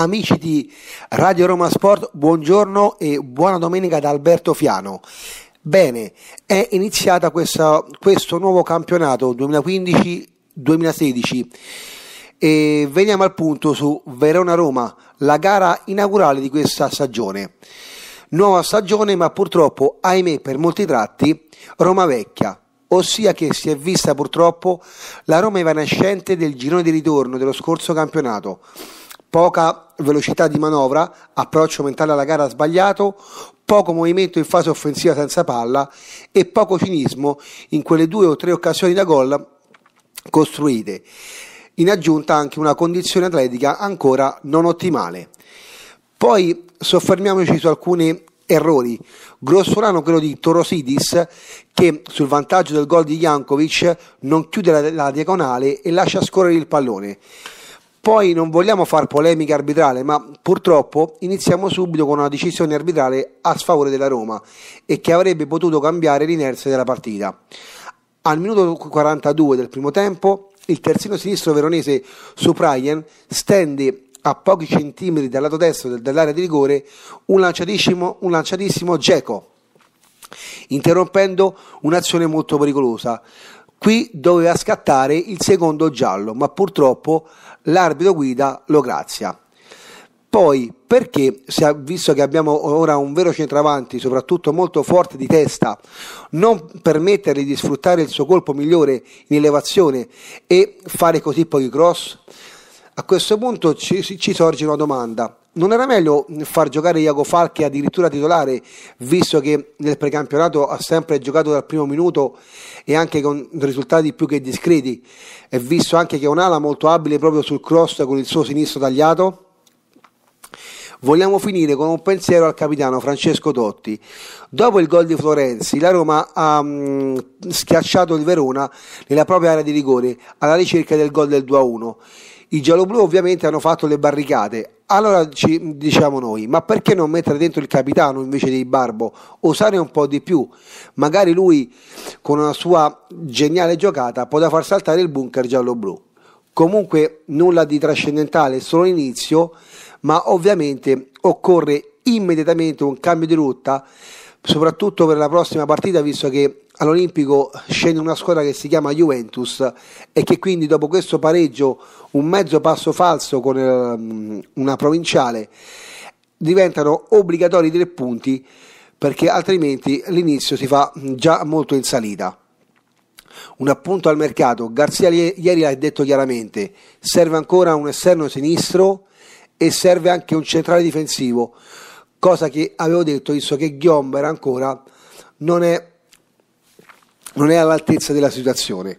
Amici di Radio Roma Sport, buongiorno e buona domenica da Alberto Fiano. Bene, è iniziato questo nuovo campionato 2015-2016 e veniamo al punto su Verona-Roma, la gara inaugurale di questa stagione. Nuova stagione ma purtroppo, ahimè per molti tratti, Roma vecchia, ossia che si è vista purtroppo la Roma evanescente del girone di ritorno dello scorso campionato poca velocità di manovra, approccio mentale alla gara sbagliato, poco movimento in fase offensiva senza palla e poco cinismo in quelle due o tre occasioni da gol costruite. In aggiunta anche una condizione atletica ancora non ottimale. Poi soffermiamoci su alcuni errori. Grossolano quello di Torosidis che sul vantaggio del gol di Jankovic non chiude la, la diagonale e lascia scorrere il pallone. Poi non vogliamo fare polemica arbitrale, ma purtroppo iniziamo subito con una decisione arbitrale a sfavore della Roma e che avrebbe potuto cambiare l'inerzia della partita. Al minuto 42 del primo tempo, il terzino sinistro veronese Suprayen stende a pochi centimetri dal lato destro dell'area di rigore un lanciatissimo, un lanciatissimo Geco, interrompendo un'azione molto pericolosa. Qui doveva scattare il secondo giallo, ma purtroppo l'arbitro guida lo grazia. Poi, perché, visto che abbiamo ora un vero centravanti, soprattutto molto forte di testa, non permettergli di sfruttare il suo colpo migliore in elevazione e fare così pochi cross? A questo punto ci, ci sorge una domanda non era meglio far giocare Iago Falchi addirittura titolare, visto che nel precampionato ha sempre giocato dal primo minuto e anche con risultati più che discreti, e visto anche che è un'ala molto abile proprio sul cross con il suo sinistro tagliato? Vogliamo finire con un pensiero al capitano Francesco Totti. Dopo il gol di Florenzi, la Roma ha mh, mm, schiacciato il Verona nella propria area di rigore alla ricerca del gol del 2-1. I gialloblu ovviamente hanno fatto le barricate. Allora ci diciamo noi, ma perché non mettere dentro il capitano invece di Barbo? Osare un po' di più. Magari lui con una sua geniale giocata può da far saltare il bunker gialloblu. Comunque nulla di trascendentale, solo l'inizio, ma ovviamente occorre immediatamente un cambio di rotta, soprattutto per la prossima partita, visto che all'Olimpico scende una squadra che si chiama Juventus e che quindi dopo questo pareggio, un mezzo passo falso con ehm, una provinciale, diventano obbligatori tre punti perché altrimenti l'inizio si fa già molto in salita. Un appunto al mercato, Garzia ieri l'ha detto chiaramente, serve ancora un esterno sinistro e serve anche un centrale difensivo, cosa che avevo detto visto che Ghiomber ancora non è non è all'altezza della situazione,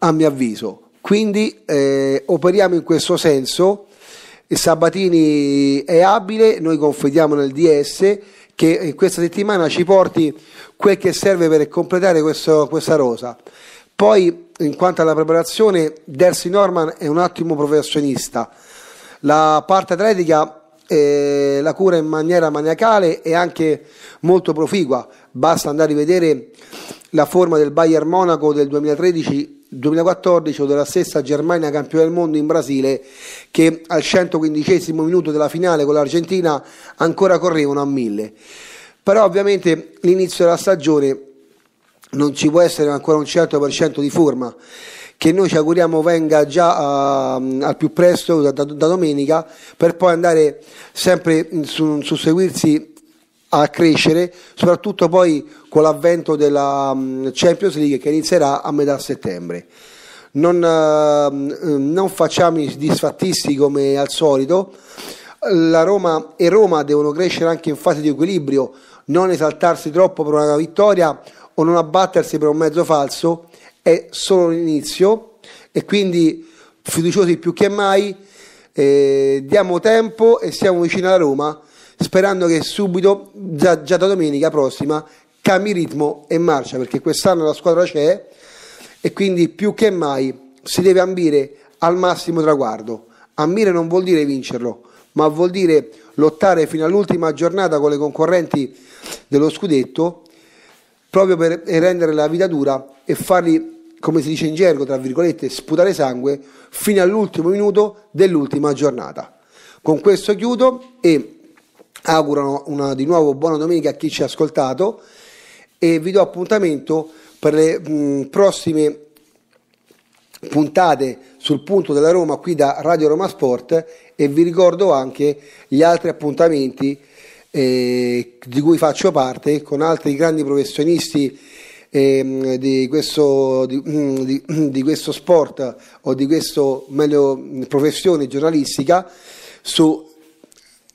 a mio avviso. Quindi eh, operiamo in questo senso. Sabatini è abile, noi confidiamo nel DS che in questa settimana ci porti quel che serve per completare questo, questa rosa. Poi, in quanto alla preparazione, Dersi Norman è un ottimo professionista. La parte atletica eh, la cura in maniera maniacale e anche molto proficua. Basta andare a vedere la forma del Bayern Monaco del 2013 2014 o della stessa Germania campione del mondo in Brasile che al 115 minuto della finale con l'Argentina ancora correvano a mille Però ovviamente l'inizio della stagione non ci può essere ancora un 100% certo di forma che noi ci auguriamo venga già a, ehm, al più presto, da, da, da, domenica, per poi andare sempre su, susseguirsi a crescere, soprattutto poi con l'avvento della mm, Champions League che inizierà a metà settembre. Non, ehm, non facciamo i disfattisti come al solito, la Roma e Roma devono crescere anche in fase di equilibrio, non esaltarsi troppo per una vittoria o non abbattersi per un mezzo falso è solo l'inizio e quindi fiduciosi più che mai, eh, diamo tempo e siamo vicini alla Roma sperando che subito, già, già da domenica prossima, cambi ritmo e marcia perché quest'anno la squadra c'è e quindi più che mai si deve ambire al massimo traguardo. Ambire non vuol dire vincerlo, ma vuol dire lottare fino all'ultima giornata con le concorrenti dello scudetto proprio per rendere la vita dura e farli come si dice in gergo, tra virgolette, sputare sangue fino all'ultimo minuto dell'ultima giornata. Con questo chiudo e auguro una di nuovo buona domenica a chi ci ha ascoltato e vi do appuntamento per le mh, mm, prossime puntate sul punto della Roma qui da Radio Roma Sport e vi ricordo anche gli altri appuntamenti eh, di cui faccio parte con altri grandi professionisti Ehm, di, questo, di, mm, di, mm, di, questo, sport o di questa professione giornalistica su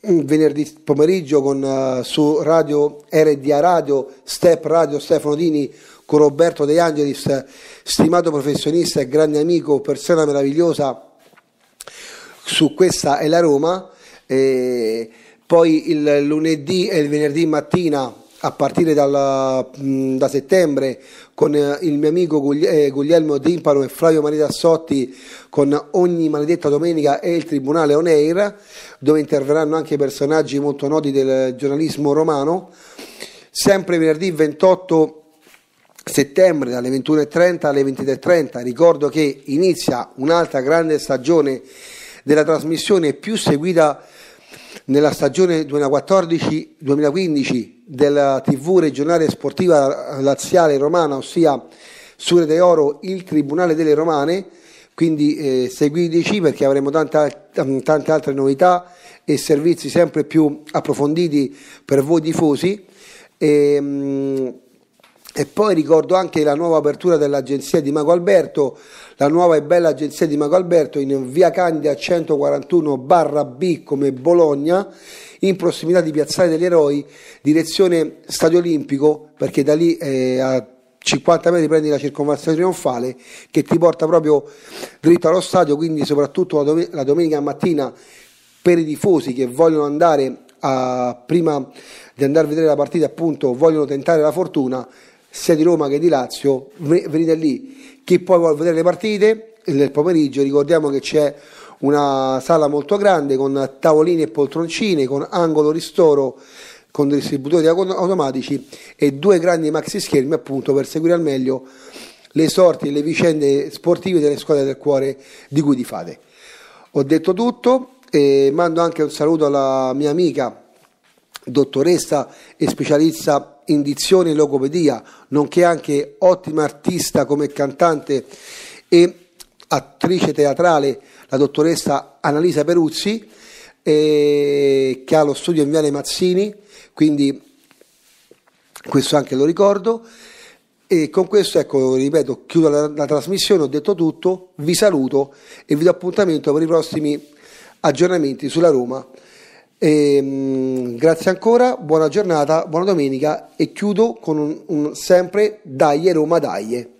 mm, venerdì pomeriggio con, eh, su radio RDA Radio, Step Radio Stefano Dini con Roberto De Angelis, stimato professionista e grande amico, persona meravigliosa su questa è la Roma. E poi il lunedì e il venerdì mattina a partire dalla, mm, da settembre con eh, il mio amico eh, Guglielmo Timpano e Flavio Marita Sotti con ogni maledetta domenica e il Tribunale On Air dove interverranno anche personaggi molto noti del giornalismo romano sempre venerdì 28 settembre dalle 21.30 alle 23.30 ricordo che inizia un'altra grande stagione della trasmissione più seguita nella stagione 2014-2015 della TV regionale sportiva laziale romana, ossia Sure de Oro, il Tribunale delle Romane. Quindi eh, seguiteci perché avremo tante, mm, tante altre novità e servizi sempre più approfonditi per voi tifosi. E, ehm, mh, e poi ricordo anche la nuova apertura dell'agenzia di Mago Alberto, la nuova e bella agenzia di Mago Alberto in via Candia 141 barra B come Bologna, in prossimità di Piazzale degli Eroi, direzione Stadio Olimpico, perché da lì eh, a 50 metri prendi la circonvallazione trionfale che ti porta proprio dritto allo stadio, quindi soprattutto la, dom- la domenica mattina per i tifosi che vogliono andare a, prima di andare a vedere la partita appunto vogliono tentare la fortuna sia di Roma che di Lazio, venite lì. Chi poi vuole vedere le partite, nel pomeriggio ricordiamo che c'è una sala molto grande con tavolini e poltroncine, con angolo ristoro, con distributori automatici e due grandi maxi schermi appunto per seguire al meglio le sorti e le vicende sportive delle squadre del cuore di cui ti fate. Ho detto tutto e mando anche un saluto alla mia amica dottoressa e specialista indizione e logopedia, nonché anche ottima artista come cantante e attrice teatrale, la dottoressa Annalisa Peruzzi, eh, che ha lo studio in Viale Mazzini, quindi questo anche lo ricordo. E con questo, ecco, ripeto, chiudo la, la trasmissione, ho detto tutto, vi saluto e vi do appuntamento per i prossimi aggiornamenti sulla Roma. E, ehm, grazie ancora, buona giornata, buona domenica e chiudo con un, un sempre Dai Roma Dai.